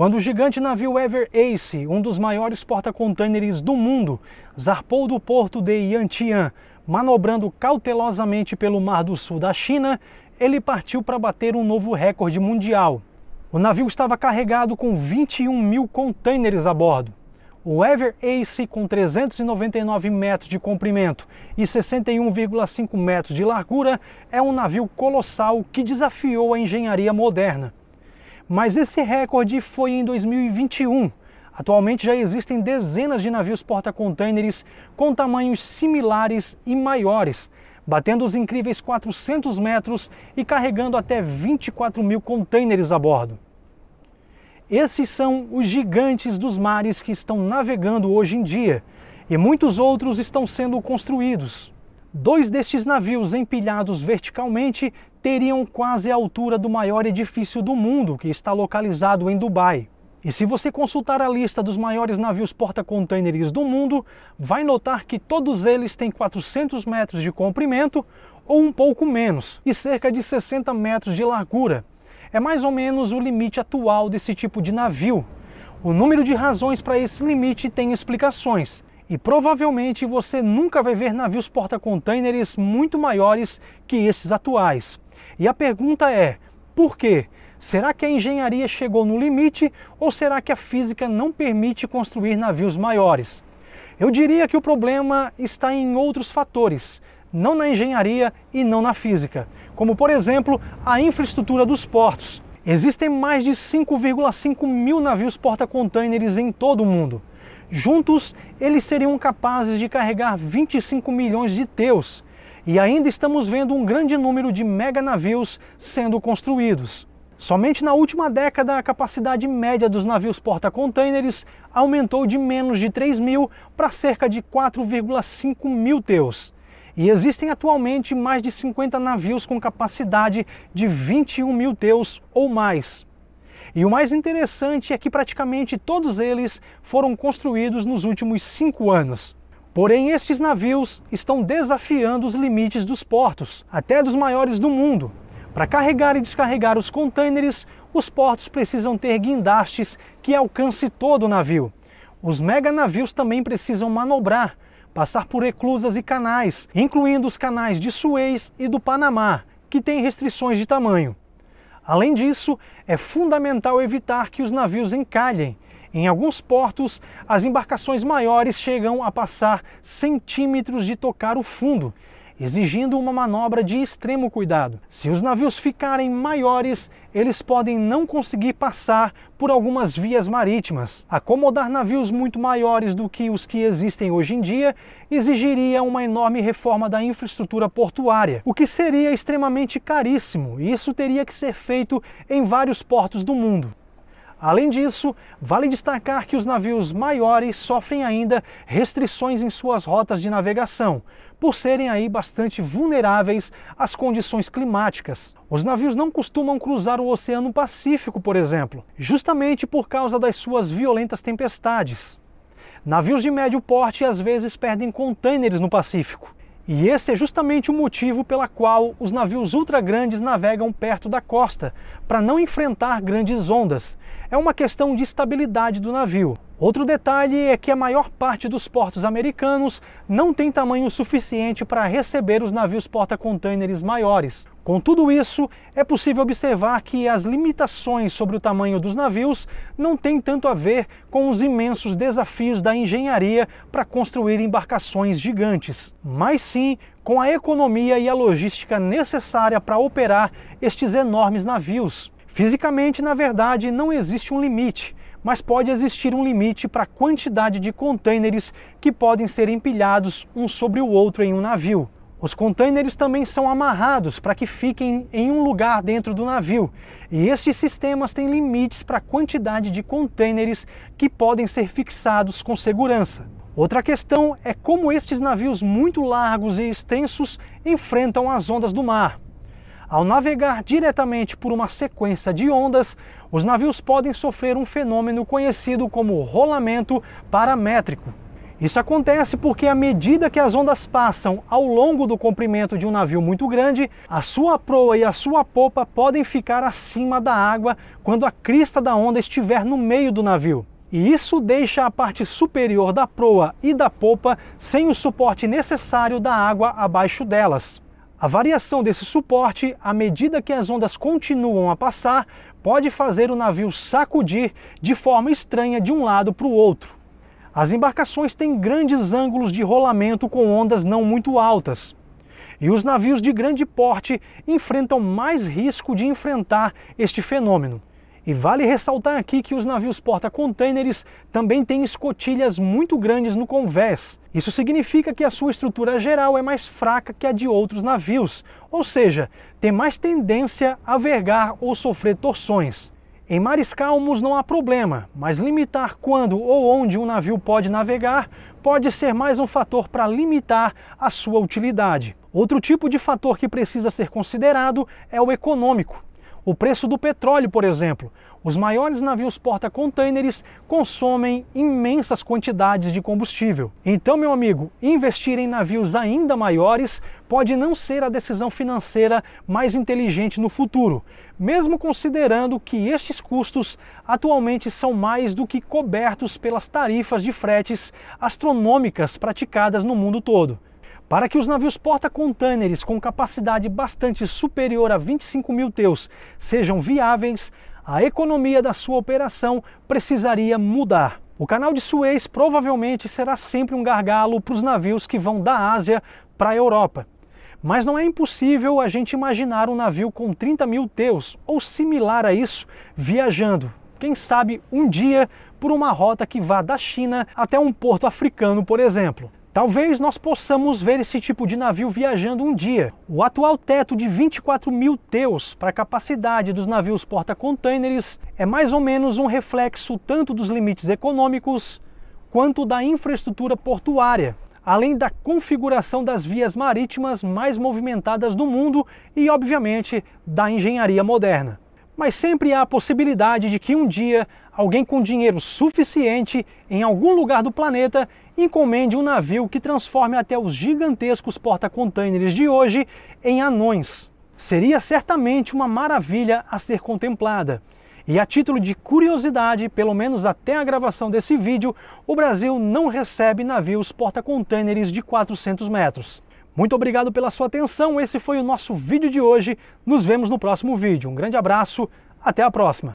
Quando o gigante navio Ever Ace, um dos maiores porta-containers do mundo, zarpou do porto de Yantian, manobrando cautelosamente pelo Mar do Sul da China, ele partiu para bater um novo recorde mundial. O navio estava carregado com 21 mil containers a bordo. O Ever Ace, com 399 metros de comprimento e 61,5 metros de largura, é um navio colossal que desafiou a engenharia moderna. Mas esse recorde foi em 2021. Atualmente já existem dezenas de navios porta-containers com tamanhos similares e maiores, batendo os incríveis 400 metros e carregando até 24 mil containers a bordo. Esses são os gigantes dos mares que estão navegando hoje em dia, e muitos outros estão sendo construídos. Dois destes navios empilhados verticalmente teriam quase a altura do maior edifício do mundo, que está localizado em Dubai. E se você consultar a lista dos maiores navios porta-containers do mundo, vai notar que todos eles têm 400 metros de comprimento, ou um pouco menos, e cerca de 60 metros de largura. É mais ou menos o limite atual desse tipo de navio. O número de razões para esse limite tem explicações, e provavelmente você nunca vai ver navios porta-containers muito maiores que esses atuais. E a pergunta é: por quê? Será que a engenharia chegou no limite ou será que a física não permite construir navios maiores? Eu diria que o problema está em outros fatores, não na engenharia e não na física, como por exemplo a infraestrutura dos portos. Existem mais de 5,5 mil navios porta-containers em todo o mundo. Juntos, eles seriam capazes de carregar 25 milhões de teus e ainda estamos vendo um grande número de mega navios sendo construídos. Somente na última década, a capacidade média dos navios porta-containers aumentou de menos de 3 mil para cerca de 4,5 mil teus. E existem atualmente mais de 50 navios com capacidade de 21 mil teus ou mais. E o mais interessante é que praticamente todos eles foram construídos nos últimos cinco anos. Porém, estes navios estão desafiando os limites dos portos, até dos maiores do mundo. Para carregar e descarregar os contêineres, os portos precisam ter guindastes que alcance todo o navio. Os meganavios também precisam manobrar, passar por eclusas e canais, incluindo os canais de Suez e do Panamá, que têm restrições de tamanho. Além disso, é fundamental evitar que os navios encalhem em alguns portos, as embarcações maiores chegam a passar centímetros de tocar o fundo, exigindo uma manobra de extremo cuidado. Se os navios ficarem maiores, eles podem não conseguir passar por algumas vias marítimas. Acomodar navios muito maiores do que os que existem hoje em dia exigiria uma enorme reforma da infraestrutura portuária, o que seria extremamente caríssimo, e isso teria que ser feito em vários portos do mundo. Além disso, vale destacar que os navios maiores sofrem ainda restrições em suas rotas de navegação, por serem aí bastante vulneráveis às condições climáticas. Os navios não costumam cruzar o Oceano Pacífico, por exemplo, justamente por causa das suas violentas tempestades. Navios de médio porte às vezes perdem contêineres no Pacífico. E esse é justamente o motivo pela qual os navios ultra grandes navegam perto da costa, para não enfrentar grandes ondas. É uma questão de estabilidade do navio. Outro detalhe é que a maior parte dos portos americanos não tem tamanho suficiente para receber os navios porta-containers maiores. Com tudo isso, é possível observar que as limitações sobre o tamanho dos navios não têm tanto a ver com os imensos desafios da engenharia para construir embarcações gigantes, mas sim com a economia e a logística necessária para operar estes enormes navios. Fisicamente, na verdade, não existe um limite, mas pode existir um limite para a quantidade de contêineres que podem ser empilhados um sobre o outro em um navio. Os contêineres também são amarrados para que fiquem em um lugar dentro do navio, e estes sistemas têm limites para a quantidade de contêineres que podem ser fixados com segurança. Outra questão é como estes navios muito largos e extensos enfrentam as ondas do mar. Ao navegar diretamente por uma sequência de ondas, os navios podem sofrer um fenômeno conhecido como rolamento paramétrico. Isso acontece porque, à medida que as ondas passam ao longo do comprimento de um navio muito grande, a sua proa e a sua popa podem ficar acima da água quando a crista da onda estiver no meio do navio. E isso deixa a parte superior da proa e da popa sem o suporte necessário da água abaixo delas. A variação desse suporte, à medida que as ondas continuam a passar, pode fazer o navio sacudir de forma estranha de um lado para o outro. As embarcações têm grandes ângulos de rolamento com ondas não muito altas. E os navios de grande porte enfrentam mais risco de enfrentar este fenômeno. E vale ressaltar aqui que os navios porta-containers também têm escotilhas muito grandes no convés. Isso significa que a sua estrutura geral é mais fraca que a de outros navios, ou seja, tem mais tendência a vergar ou sofrer torções. Em mares calmos não há problema, mas limitar quando ou onde um navio pode navegar pode ser mais um fator para limitar a sua utilidade. Outro tipo de fator que precisa ser considerado é o econômico. O preço do petróleo, por exemplo. Os maiores navios porta-containers consomem imensas quantidades de combustível. Então, meu amigo, investir em navios ainda maiores pode não ser a decisão financeira mais inteligente no futuro, mesmo considerando que estes custos atualmente são mais do que cobertos pelas tarifas de fretes astronômicas praticadas no mundo todo. Para que os navios porta contâneres com capacidade bastante superior a 25 mil teus sejam viáveis, a economia da sua operação precisaria mudar. O canal de Suez provavelmente será sempre um gargalo para os navios que vão da Ásia para a Europa. Mas não é impossível a gente imaginar um navio com 30 mil teus ou similar a isso viajando, quem sabe um dia, por uma rota que vá da China até um porto africano, por exemplo. Talvez nós possamos ver esse tipo de navio viajando um dia. O atual teto de 24 mil teus para a capacidade dos navios porta-containers é mais ou menos um reflexo tanto dos limites econômicos quanto da infraestrutura portuária, além da configuração das vias marítimas mais movimentadas do mundo e, obviamente, da engenharia moderna. Mas sempre há a possibilidade de que um dia alguém com dinheiro suficiente em algum lugar do planeta encomende um navio que transforme até os gigantescos porta-containers de hoje em anões. Seria certamente uma maravilha a ser contemplada. E a título de curiosidade, pelo menos até a gravação desse vídeo, o Brasil não recebe navios porta-containers de 400 metros. Muito obrigado pela sua atenção, esse foi o nosso vídeo de hoje. Nos vemos no próximo vídeo. Um grande abraço, até a próxima!